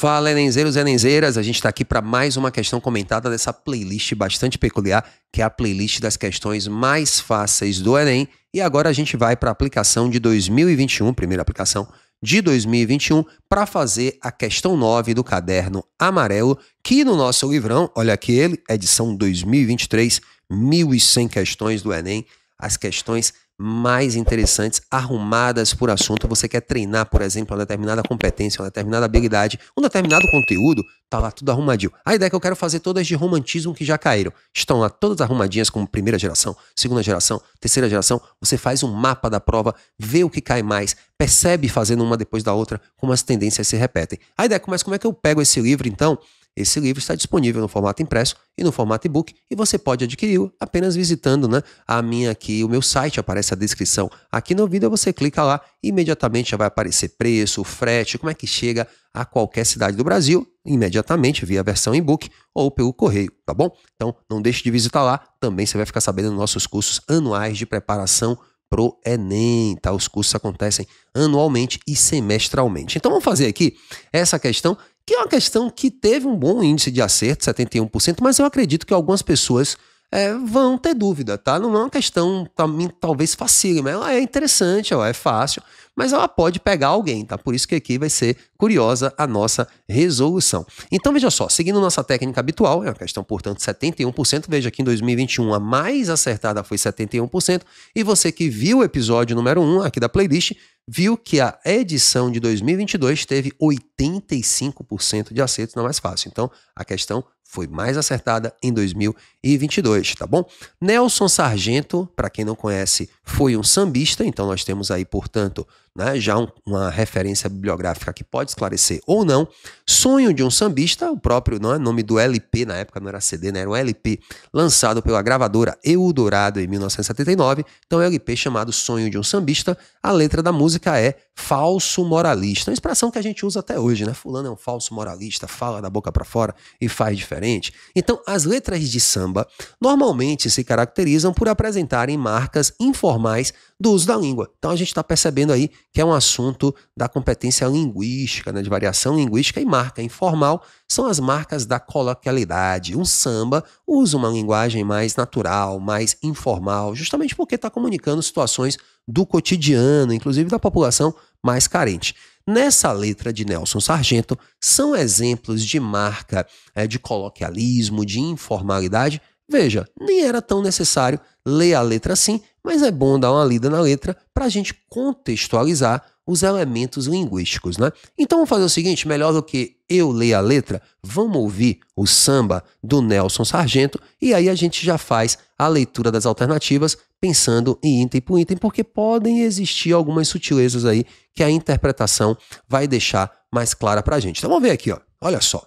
Fala, Enenzeiros e Enenzeiras, a gente está aqui para mais uma questão comentada dessa playlist bastante peculiar, que é a playlist das questões mais fáceis do Enem. E agora a gente vai para a aplicação de 2021, primeira aplicação de 2021, para fazer a questão 9 do caderno amarelo, que no nosso livrão, olha aqui ele, edição 2023, 1.100 questões do Enem, as questões mais interessantes, arrumadas por assunto. Você quer treinar, por exemplo, uma determinada competência, uma determinada habilidade, um determinado conteúdo, tá lá tudo arrumadinho. A ideia é que eu quero fazer todas de romantismo que já caíram. Estão lá todas arrumadinhas como primeira geração, segunda geração, terceira geração. Você faz um mapa da prova, vê o que cai mais, percebe fazendo uma depois da outra como as tendências se repetem. A ideia é, mas como é que eu pego esse livro então esse livro está disponível no formato impresso e no formato e-book e você pode adquiri-lo apenas visitando né, a minha aqui, o meu site, aparece a descrição aqui no vídeo, você clica lá e imediatamente já vai aparecer preço, frete, como é que chega a qualquer cidade do Brasil, imediatamente via versão e-book ou pelo correio, tá bom? Então não deixe de visitar lá, também você vai ficar sabendo dos nossos cursos anuais de preparação pro Enem, tá? Os cursos acontecem anualmente e semestralmente. Então vamos fazer aqui essa questão que é uma questão que teve um bom índice de acerto, 71%, mas eu acredito que algumas pessoas é, vão ter dúvida, tá? Não é uma questão, pra mim, talvez facílima. Ela é, é interessante, ela é fácil, mas ela pode pegar alguém, tá? Por isso que aqui vai ser curiosa a nossa resolução. Então, veja só, seguindo nossa técnica habitual, é uma questão, portanto, 71%. Veja que em 2021 a mais acertada foi 71%. E você que viu o episódio número 1 aqui da playlist, viu que a edição de 2022 teve 85% de acertos na é mais fácil. Então, a questão foi mais acertada em 2022, tá bom? Nelson Sargento, para quem não conhece, foi um sambista, então nós temos aí, portanto, né, já um, uma referência bibliográfica que pode esclarecer ou não. Sonho de um sambista, o próprio não é nome do LP, na época não era CD, né, era um LP lançado pela gravadora Eldorado em 1979, então é um LP chamado Sonho de um Sambista. A letra da música é falso moralista, uma expressão que a gente usa até hoje, né? Fulano é um falso moralista, fala da boca para fora e faz diferença diferente. Então, as letras de samba normalmente se caracterizam por apresentarem marcas informais do uso da língua. Então, a gente está percebendo aí que é um assunto da competência linguística, né, de variação linguística e marca informal são as marcas da coloquialidade. Um samba usa uma linguagem mais natural, mais informal, justamente porque está comunicando situações do cotidiano, inclusive da população mais carente. Nessa letra de Nelson Sargento, são exemplos de marca, é, de coloquialismo, de informalidade. Veja, nem era tão necessário ler a letra assim, mas é bom dar uma lida na letra para a gente contextualizar os elementos linguísticos, né? Então vamos fazer o seguinte, melhor do que eu ler a letra, vamos ouvir o samba do Nelson Sargento e aí a gente já faz a leitura das alternativas, pensando em item por item, porque podem existir algumas sutilezas aí que a interpretação vai deixar mais clara para a gente. Então vamos ver aqui, ó. olha só.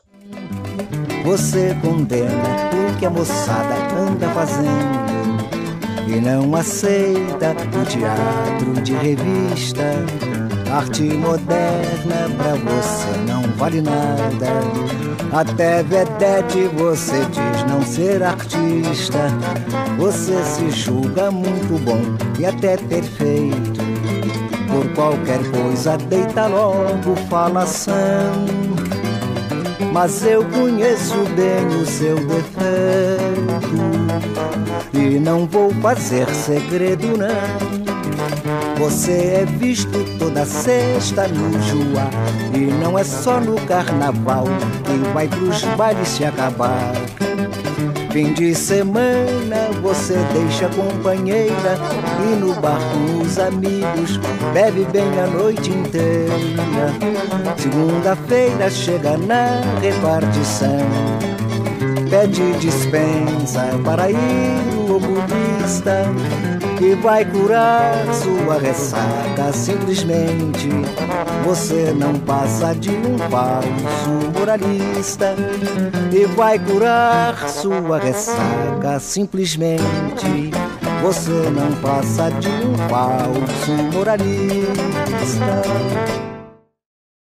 Você condena o que a moçada anda fazendo e não aceita o teatro de revista Arte moderna pra você não vale nada. Até vedete você diz não ser artista. Você se julga muito bom e até perfeito. Por qualquer coisa deita logo falação. Mas eu conheço bem o seu defeito. E não vou fazer segredo, não. Você é visto toda sexta no Juá E não é só no carnaval que vai pros bares se acabar Fim de semana você deixa a companheira E no bar com os amigos bebe bem a noite inteira Segunda-feira chega na repartição pede dispensa para ir no oculista que vai curar sua ressaca. Simplesmente você não passa de um falso moralista. E vai curar sua ressaca. Simplesmente você não passa de um falso moralista.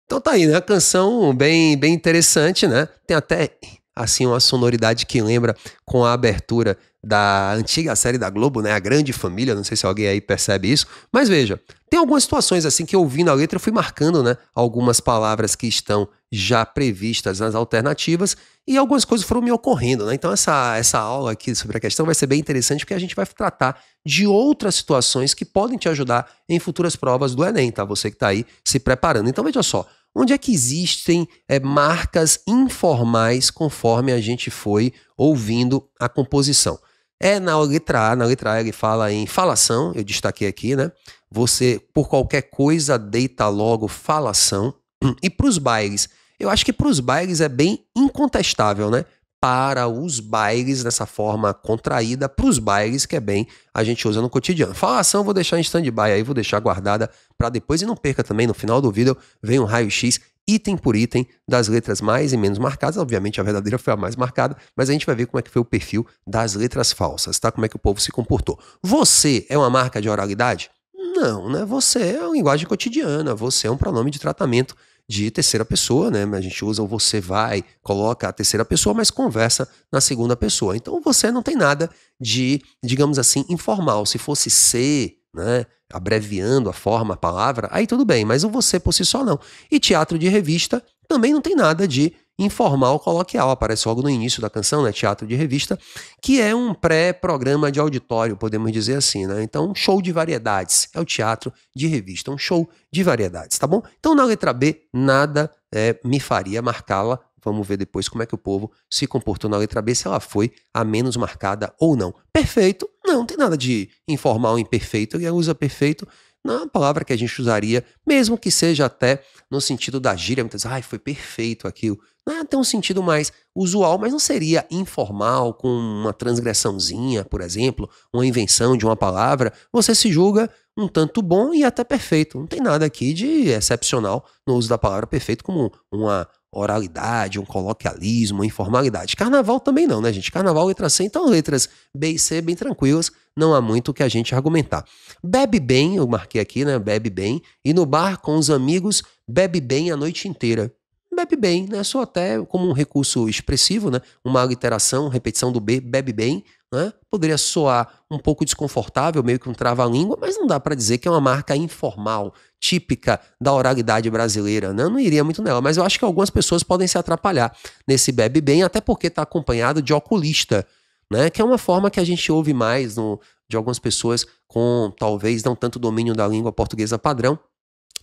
Então tá aí, né? A canção bem, bem interessante, né? Tem até assim uma sonoridade que lembra com a abertura da antiga série da Globo, né? A Grande Família, não sei se alguém aí percebe isso, mas veja, tem algumas situações assim que ouvindo a letra eu fui marcando, né? Algumas palavras que estão já previstas nas alternativas e algumas coisas foram me ocorrendo, né? Então essa, essa aula aqui sobre a questão vai ser bem interessante porque a gente vai tratar de outras situações que podem te ajudar em futuras provas do Enem, tá? Você que está aí se preparando. Então veja só, onde é que existem é, marcas informais conforme a gente foi ouvindo a composição? É na letra A, na letra A ele fala em falação, eu destaquei aqui, né? Você, por qualquer coisa, deita logo falação. E para os bailes, eu acho que para os bailes é bem incontestável, né? para os bailes, dessa forma contraída, para os bailes que é bem a gente usa no cotidiano. Falação, ah, vou deixar em stand-by aí, vou deixar guardada para depois. E não perca também, no final do vídeo vem um raio-x item por item das letras mais e menos marcadas. Obviamente a verdadeira foi a mais marcada, mas a gente vai ver como é que foi o perfil das letras falsas, tá? Como é que o povo se comportou. Você é uma marca de oralidade? Não, né? Você é uma linguagem cotidiana, você é um pronome de tratamento de terceira pessoa, né? A gente usa o você vai, coloca a terceira pessoa, mas conversa na segunda pessoa. Então você não tem nada de, digamos assim, informal. Se fosse ser né, abreviando a forma, a palavra, aí tudo bem, mas o você por si só não. E teatro de revista também não tem nada de informal, coloquial, aparece logo no início da canção, né, teatro de revista, que é um pré-programa de auditório, podemos dizer assim, né? Então, um show de variedades, é o teatro de revista, um show de variedades, tá bom? Então, na letra B, nada é, me faria marcá-la Vamos ver depois como é que o povo se comportou na letra B, se ela foi a menos marcada ou não. Perfeito. Não, não tem nada de informal imperfeito. Ele usa perfeito na palavra que a gente usaria, mesmo que seja até no sentido da gíria, muitas vezes, ai, foi perfeito aquilo. Não, tem um sentido mais usual, mas não seria informal, com uma transgressãozinha, por exemplo, uma invenção de uma palavra. Você se julga um tanto bom e até perfeito. Não tem nada aqui de excepcional no uso da palavra perfeito como uma oralidade, um coloquialismo, uma informalidade. Carnaval também não, né, gente? Carnaval, letra C, então letras B e C bem tranquilas, não há muito o que a gente argumentar. Bebe bem, eu marquei aqui, né? Bebe bem. E no bar com os amigos, bebe bem a noite inteira. Bebe bem, né? Só até como um recurso expressivo, né? Uma aliteração, repetição do B, bebe bem. Né? Poderia soar um pouco desconfortável, meio que um trava-língua, mas não dá para dizer que é uma marca informal, típica da oralidade brasileira. Né? Eu não iria muito nela, mas eu acho que algumas pessoas podem se atrapalhar nesse bebe bem, até porque está acompanhado de oculista, né? que é uma forma que a gente ouve mais no, de algumas pessoas com talvez não tanto domínio da língua portuguesa padrão,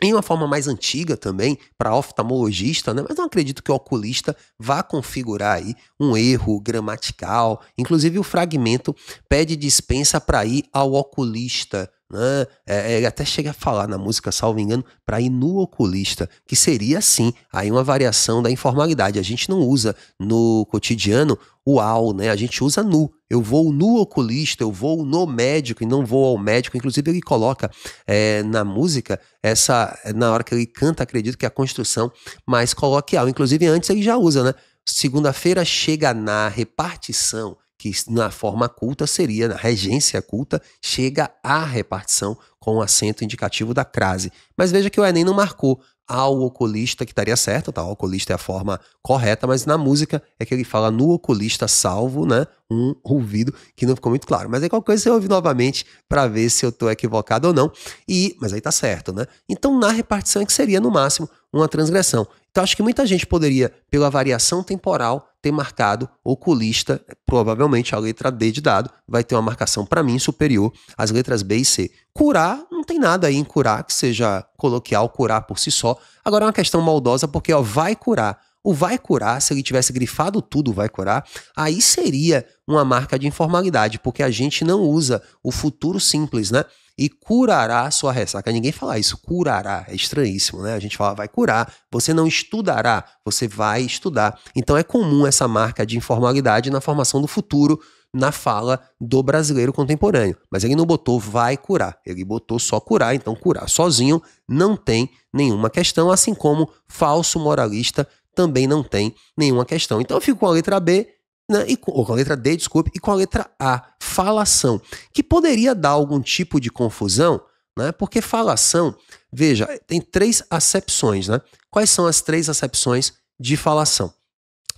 em uma forma mais antiga também, para oftalmologista, né? mas não acredito que o oculista vá configurar aí um erro gramatical. Inclusive, o fragmento pede dispensa para ir ao oculista né? É, é, ele até chega a falar na música, salvo engano, para ir no oculista, que seria sim aí uma variação da informalidade. A gente não usa no cotidiano o ao, né? A gente usa nu. Eu vou no oculista, eu vou no médico e não vou ao médico. Inclusive, ele coloca é, na música, essa é, na hora que ele canta, acredito que é a construção mais coloquial. Inclusive, antes ele já usa, né? Segunda-feira chega na repartição que na forma culta seria, na regência culta, chega à repartição com o acento indicativo da crase. Mas veja que o Enem não marcou ao oculista, que estaria certo, tá? O oculista é a forma correta, mas na música é que ele fala no oculista salvo, né? Um ouvido que não ficou muito claro. Mas aí qualquer coisa você ouve novamente para ver se eu tô equivocado ou não. E, mas aí tá certo, né? Então na repartição é que seria no máximo uma transgressão. Então acho que muita gente poderia, pela variação temporal, ter marcado oculista, provavelmente a letra D de dado vai ter uma marcação para mim superior às letras B e C. Curar, não tem nada aí em curar que seja coloquial, curar por si só. Agora é uma questão maldosa porque ó, vai curar. O vai curar, se ele tivesse grifado tudo vai curar, aí seria uma marca de informalidade, porque a gente não usa o futuro simples, né? e curará sua ressaca. Ninguém fala isso, curará. É estranhíssimo, né? A gente fala, vai curar. Você não estudará, você vai estudar. Então é comum essa marca de informalidade na formação do futuro na fala do brasileiro contemporâneo. Mas ele não botou vai curar, ele botou só curar, então curar sozinho não tem nenhuma questão, assim como falso moralista também não tem nenhuma questão. Então eu fico com a letra B, né, e, ou com a letra D, desculpe, e com a letra A, falação, que poderia dar algum tipo de confusão, né, porque falação, veja, tem três acepções. Né? Quais são as três acepções de falação?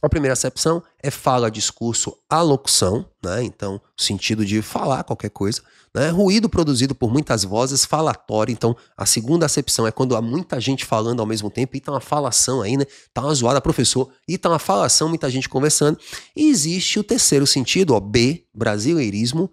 A primeira acepção é fala, discurso, alocução, né? Então, sentido de falar qualquer coisa, né? Ruído produzido por muitas vozes, falatório. Então, a segunda acepção é quando há muita gente falando ao mesmo tempo e tá uma falação aí, né? Tá uma zoada, professor, e tá uma falação, muita gente conversando. E existe o terceiro sentido, ó, B, brasileirismo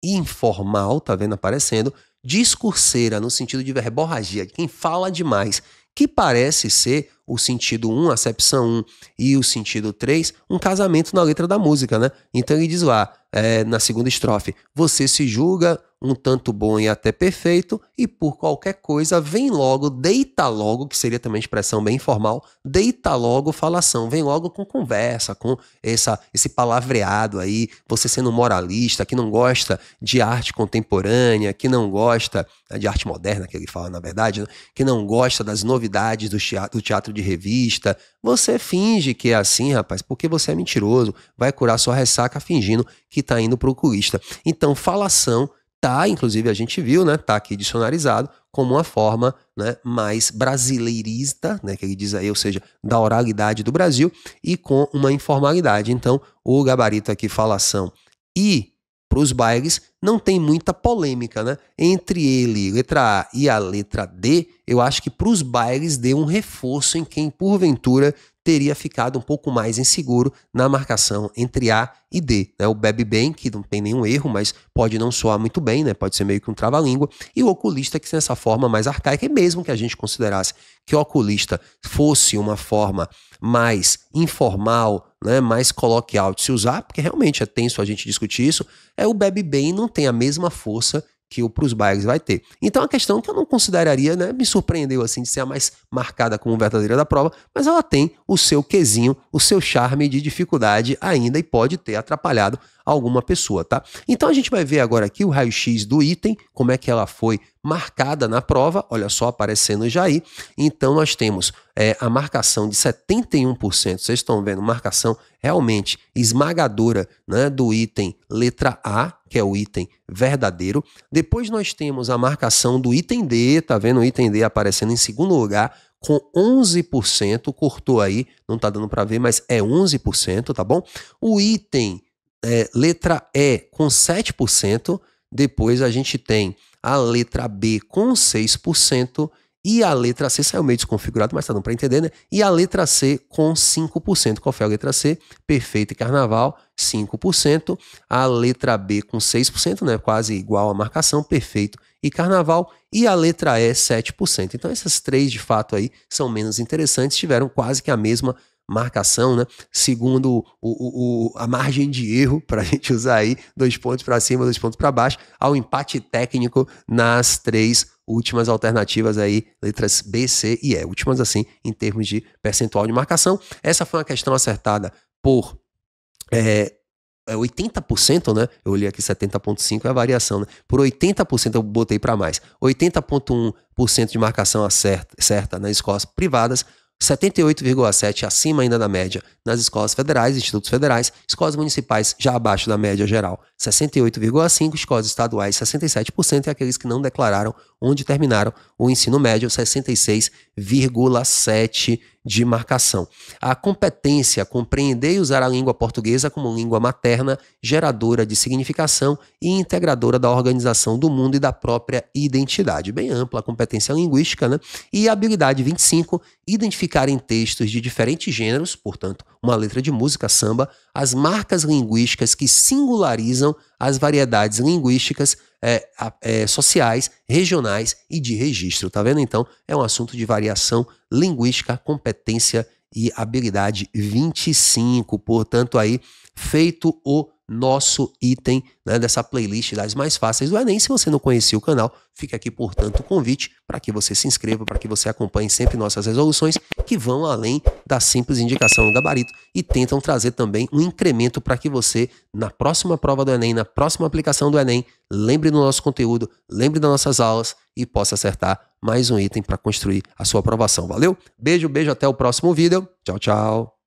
informal, tá vendo aparecendo, discurseira no sentido de verborragia, de quem fala demais, que parece ser o sentido 1, acepção 1 e o sentido 3, um casamento na letra da música, né? Então ele diz lá, é, na segunda estrofe, você se julga um tanto bom e até perfeito, e por qualquer coisa vem logo, deita logo, que seria também expressão bem informal, deita logo falação, vem logo com conversa, com essa, esse palavreado aí, você sendo moralista, que não gosta de arte contemporânea, que não gosta de arte moderna, que ele fala na verdade, né? que não gosta das novidades do teatro, do teatro de revista. Você finge que é assim, rapaz, porque você é mentiroso. Vai curar sua ressaca fingindo que tá indo pro oculista. Então, falação tá, inclusive a gente viu, né, tá aqui dicionarizado como uma forma, né, mais brasileirista, né, que ele diz aí, ou seja, da oralidade do Brasil e com uma informalidade. Então, o gabarito aqui falação e para os bailes, não tem muita polêmica, né? Entre ele, letra A, e a letra D, eu acho que para os bailes deu um reforço em quem, porventura, teria ficado um pouco mais inseguro na marcação entre A e D. Né? O bebe bem, que não tem nenhum erro, mas pode não soar muito bem, né? pode ser meio que um trava-língua, e o oculista, que tem essa forma mais arcaica, e mesmo que a gente considerasse que o oculista fosse uma forma mais informal, né, mais coloquial de se usar, porque realmente é tenso a gente discutir isso, é o bebe bem não tem a mesma força que o Prus Bags vai ter. Então, a questão que eu não consideraria, né, me surpreendeu assim de ser a mais marcada como verdadeira da prova, mas ela tem o seu quesinho, o seu charme de dificuldade ainda e pode ter atrapalhado alguma pessoa, tá? Então a gente vai ver agora aqui o raio-x do item, como é que ela foi marcada na prova, olha só aparecendo já aí. Então nós temos é, a marcação de 71%, vocês estão vendo, marcação realmente esmagadora né, do item letra A, que é o item verdadeiro. Depois nós temos a marcação do item D, tá vendo o item D aparecendo em segundo lugar, com 11%, cortou aí, não tá dando para ver, mas é 11%, tá bom? O item é, letra E com 7%, depois a gente tem a letra B com 6% e a letra C saiu meio desconfigurado, mas tá dando para entender, né? E a letra C com 5%. Qual foi a letra C? Perfeito e Carnaval, 5%. A letra B com 6%, né? Quase igual à marcação, perfeito e Carnaval. E a letra E, 7%. Então essas três, de fato, aí são menos interessantes, tiveram quase que a mesma marcação, né? Segundo o, o, o, a margem de erro, para a gente usar aí, dois pontos para cima, dois pontos para baixo, ao empate técnico nas três últimas alternativas aí, letras B, C e E. Últimas, assim, em termos de percentual de marcação. Essa foi uma questão acertada por. É, 80%, é né? Eu olhei aqui 70,5% é a variação, né? Por 80% eu botei para mais. 80,1% de marcação acerta, certa nas escolas privadas, 78,7 acima ainda da média nas escolas federais, institutos federais, escolas municipais já abaixo da média geral. 68,5%, escolas estaduais 67% e aqueles que não declararam onde terminaram o ensino médio 66,7% de marcação. A competência, compreender e usar a língua portuguesa como língua materna, geradora de significação e integradora da organização do mundo e da própria identidade. Bem ampla a competência linguística, né? E a habilidade 25, identificar em textos de diferentes gêneros, portanto, uma letra de música samba, as marcas linguísticas que singularizam as variedades linguísticas é, é, sociais, regionais e de registro. Tá vendo? Então, é um assunto de variação linguística, competência e habilidade 25. Portanto, aí, feito o nosso item né, dessa playlist das mais fáceis do Enem. Se você não conhecia o canal, fica aqui, portanto, o convite para que você se inscreva, para que você acompanhe sempre nossas resoluções, que vão além da simples indicação do gabarito e tentam trazer também um incremento para que você, na próxima prova do Enem, na próxima aplicação do Enem, lembre do nosso conteúdo, lembre das nossas aulas e possa acertar mais um item para construir a sua aprovação. Valeu? Beijo, beijo, até o próximo vídeo. Tchau, tchau.